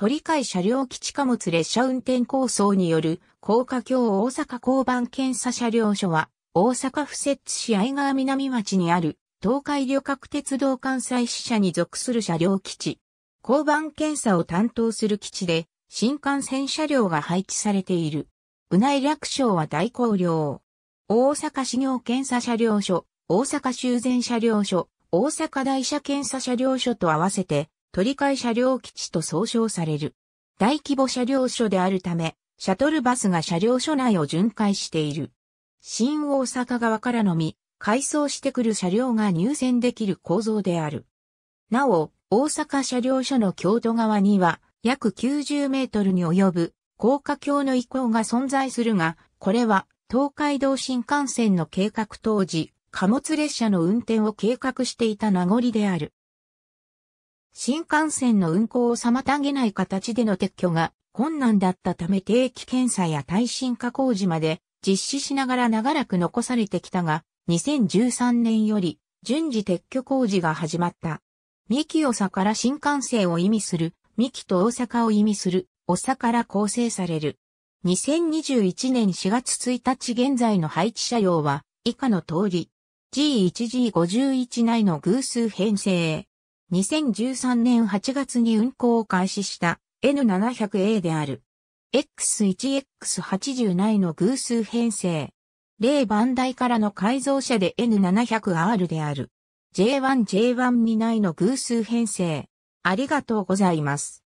鳥海車両基地貨物列車運転構想による、高架橋大阪交番検査車両所は、大阪府摂津市愛川南町にある、東海旅客鉄道関西支社に属する車両基地。交番検査を担当する基地で、新幹線車両が配置されている。うない略称は大光量。大阪市業検査車両所、大阪修繕車両所、大阪大車検査車両所と合わせて、取り替え車両基地と総称される。大規模車両所であるため、シャトルバスが車両所内を巡回している。新大阪側からのみ、改装してくる車両が入線できる構造である。なお、大阪車両所の京都側には、約90メートルに及ぶ、高架橋の遺行が存在するが、これは、東海道新幹線の計画当時、貨物列車の運転を計画していた名残である。新幹線の運行を妨げない形での撤去が困難だったため定期検査や耐震化工事まで実施しながら長らく残されてきたが、2013年より順次撤去工事が始まった。三木大阪から新幹線を意味する、三木と大阪を意味する、大阪から構成される。2021年4月1日現在の配置車両は以下の通り、G1G51 内の偶数編成。2013年8月に運行を開始した N700A である。X1X80 内の偶数編成。例番台からの改造車で N700R である。J1J12 内の偶数編成。ありがとうございます。